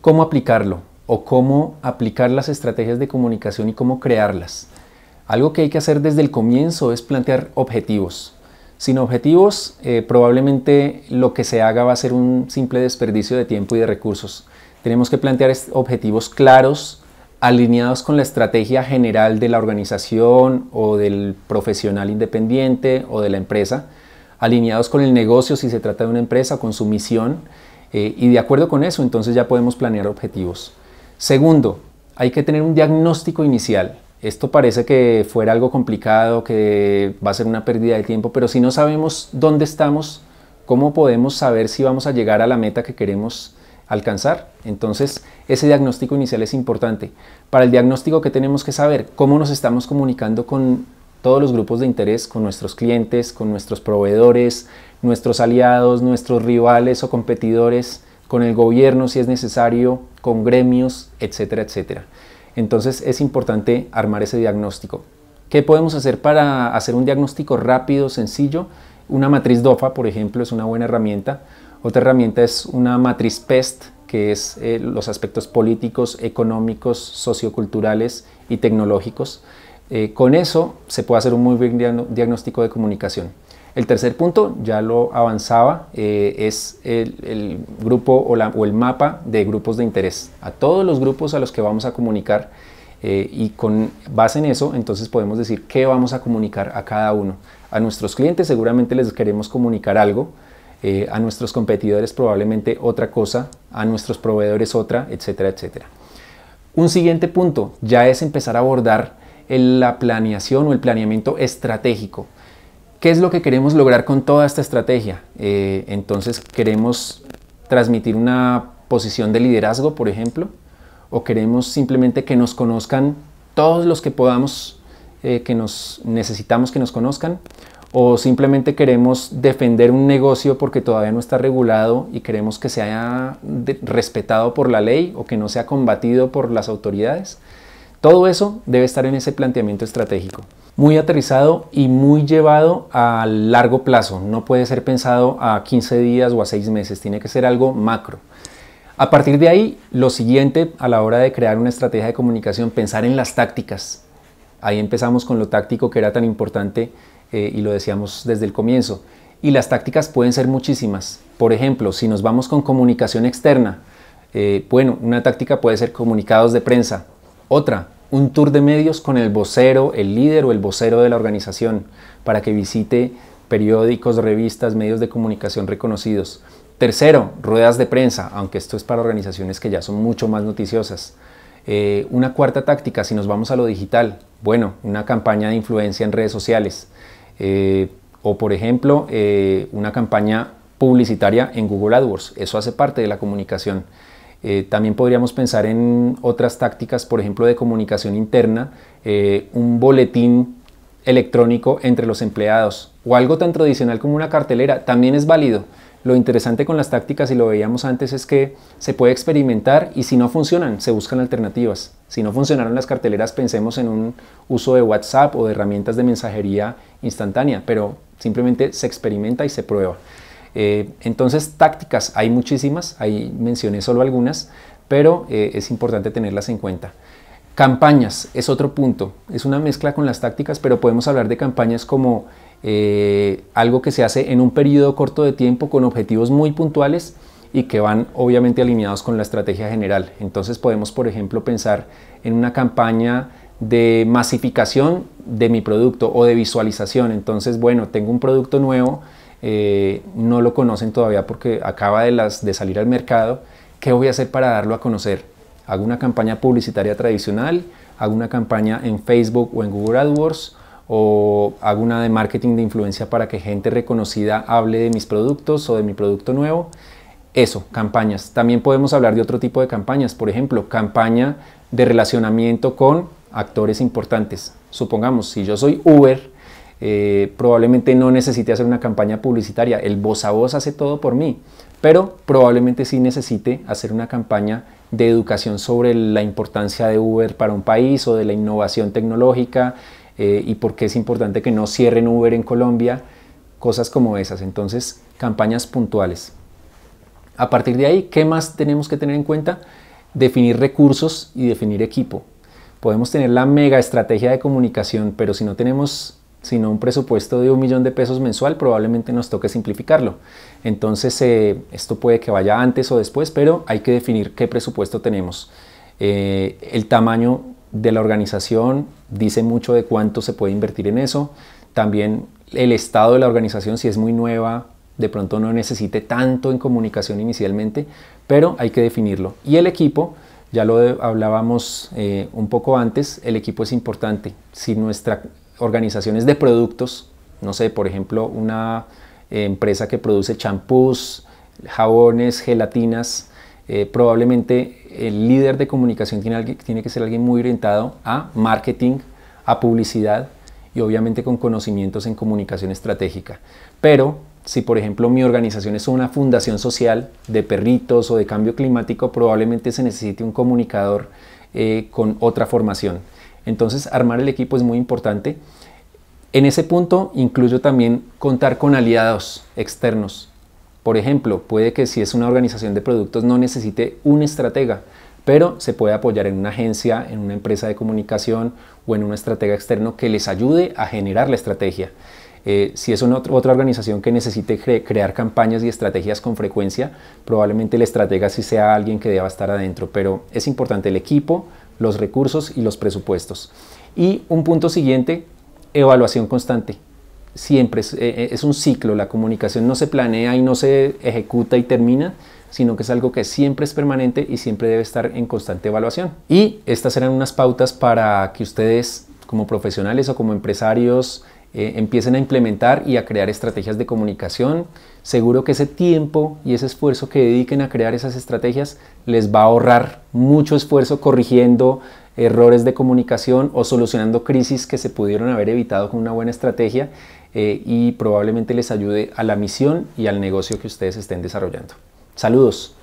¿Cómo aplicarlo? ¿O cómo aplicar las estrategias de comunicación y cómo crearlas? Algo que hay que hacer desde el comienzo es plantear objetivos. Sin objetivos, eh, probablemente lo que se haga va a ser un simple desperdicio de tiempo y de recursos. Tenemos que plantear objetivos claros, alineados con la estrategia general de la organización o del profesional independiente o de la empresa, alineados con el negocio si se trata de una empresa, con su misión, eh, y de acuerdo con eso entonces ya podemos planear objetivos. Segundo, hay que tener un diagnóstico inicial. Esto parece que fuera algo complicado, que va a ser una pérdida de tiempo, pero si no sabemos dónde estamos, ¿cómo podemos saber si vamos a llegar a la meta que queremos alcanzar. Entonces, ese diagnóstico inicial es importante. Para el diagnóstico que tenemos que saber cómo nos estamos comunicando con todos los grupos de interés, con nuestros clientes, con nuestros proveedores, nuestros aliados, nuestros rivales o competidores, con el gobierno si es necesario, con gremios, etcétera, etcétera. Entonces es importante armar ese diagnóstico. ¿Qué podemos hacer para hacer un diagnóstico rápido, sencillo? Una matriz DOFA, por ejemplo, es una buena herramienta otra herramienta es una matriz PEST, que es eh, los aspectos políticos, económicos, socioculturales y tecnológicos. Eh, con eso se puede hacer un muy buen diagnóstico de comunicación. El tercer punto, ya lo avanzaba, eh, es el, grupo o, el mapa de grupos de interés. A todos los grupos a los que vamos a comunicar y con base en eso, entonces podemos decir qué vamos a comunicar a cada uno. A nuestros clientes seguramente les queremos comunicar algo, eh, a nuestros competidores probablemente otra cosa, a nuestros proveedores otra, etcétera, etcétera. Un siguiente punto ya es empezar a abordar la planeación o el planeamiento estratégico. ¿Qué es lo que queremos lograr con toda esta estrategia? Eh, entonces, ¿queremos transmitir una posición de liderazgo, por ejemplo? ¿O queremos simplemente que nos conozcan todos los que podamos, eh, que nos necesitamos que nos conozcan? o simplemente queremos defender un negocio porque todavía no está regulado y queremos que se haya respetado por la ley o que no sea combatido por las autoridades. Todo eso debe estar en ese planteamiento estratégico. Muy aterrizado y muy llevado a largo plazo. No puede ser pensado a 15 días o a 6 meses. Tiene que ser algo macro. A partir de ahí, lo siguiente a la hora de crear una estrategia de comunicación, pensar en las tácticas. Ahí empezamos con lo táctico que era tan importante eh, y lo decíamos desde el comienzo. Y las tácticas pueden ser muchísimas. Por ejemplo, si nos vamos con comunicación externa, eh, bueno, una táctica puede ser comunicados de prensa. Otra, un tour de medios con el vocero, el líder o el vocero de la organización, para que visite periódicos, revistas, medios de comunicación reconocidos. Tercero, ruedas de prensa, aunque esto es para organizaciones que ya son mucho más noticiosas. Eh, una cuarta táctica, si nos vamos a lo digital, bueno, una campaña de influencia en redes sociales. Eh, o por ejemplo, eh, una campaña publicitaria en Google AdWords. Eso hace parte de la comunicación. Eh, también podríamos pensar en otras tácticas, por ejemplo, de comunicación interna, un boletín electrónico entre los empleados o algo tan tradicional como una cartelera también es válido. Lo interesante con las tácticas, y lo veíamos antes, es que se puede experimentar y si no funcionan, se buscan alternativas. Si no funcionaron las carteleras, pensemos en un uso de WhatsApp o de herramientas de mensajería instantánea, pero simplemente se experimenta y se prueba. Eh, entonces, tácticas hay muchísimas, ahí mencioné solo algunas, pero eh, es importante tenerlas en cuenta. Campañas es otro punto, es una mezcla con las tácticas, pero podemos hablar de campañas como eh, algo que se hace en un periodo corto de tiempo con objetivos muy puntuales y que van obviamente alineados con la estrategia general. Entonces podemos, por ejemplo, pensar en una campaña de masificación de mi producto o de visualización. Entonces, bueno, tengo un producto nuevo, eh, no lo conocen todavía porque acaba de salir al mercado. ¿Qué voy a hacer para darlo a conocer? hago una campaña publicitaria tradicional, hago una campaña en Facebook o en Google AdWords o hago una de marketing de influencia para que gente reconocida hable de mis productos o de mi producto nuevo. Eso, campañas. También podemos hablar de otro tipo de campañas, por ejemplo, campaña de relacionamiento con actores importantes. Supongamos, si yo soy Uber, eh, probablemente no necesite hacer una campaña publicitaria, el voz a voz hace todo por mí, pero probablemente sí necesite hacer una campaña de educación sobre la importancia de Uber para un país o de la innovación tecnológica eh, y por qué es importante que no cierren Uber en Colombia, cosas como esas. Entonces, campañas puntuales. A partir de ahí, ¿qué más tenemos que tener en cuenta? Definir recursos y definir equipo. Podemos tener la mega estrategia de comunicación, pero si no tenemos sino un presupuesto de un millón de pesos mensual, probablemente nos toque simplificarlo. Entonces, eh, esto puede que vaya antes o después, pero hay que definir qué presupuesto tenemos. Eh, el tamaño de la organización dice mucho de cuánto se puede invertir en eso. También el estado de la organización, si es muy nueva, de pronto no necesite tanto en comunicación inicialmente, pero hay que definirlo. Y el equipo, ya lo hablábamos eh, un poco antes, el equipo es importante. Si nuestra organizaciones de productos, no sé, por ejemplo, una empresa que produce champús, jabones, gelatinas, eh, probablemente el líder de comunicación tiene, que ser alguien muy orientado a marketing, a publicidad y obviamente con conocimientos en comunicación estratégica. Pero si por ejemplo mi organización es una fundación social de perritos o de cambio climático, probablemente se necesite un comunicador eh, con otra formación. Entonces, armar el equipo es muy importante. En ese punto, incluyo también contar con aliados externos. Por ejemplo, puede que si es una organización de productos no necesite un estratega, pero se puede apoyar en una agencia, en una empresa de comunicación o en un estratega externo que les ayude a generar la estrategia. Eh, si es otra organización que necesite crear campañas y estrategias con frecuencia, probablemente el estratega sí sea alguien que deba estar adentro, pero es importante el equipo, los recursos y los presupuestos. Y un punto siguiente, evaluación constante. Siempre eh, eh, es, un ciclo, la comunicación no se planea y no se ejecuta y termina, sino que es algo que siempre es permanente y siempre debe estar en constante evaluación. Y estas serán unas pautas para que ustedes como profesionales o como empresarios eh, empiecen a implementar y a crear estrategias de comunicación. Seguro que ese tiempo y ese esfuerzo que dediquen a crear esas estrategias les va a ahorrar mucho esfuerzo corrigiendo errores de comunicación o solucionando crisis que se pudieron haber evitado con una buena estrategia eh, y probablemente les ayude a la misión y al negocio que ustedes estén desarrollando. Saludos.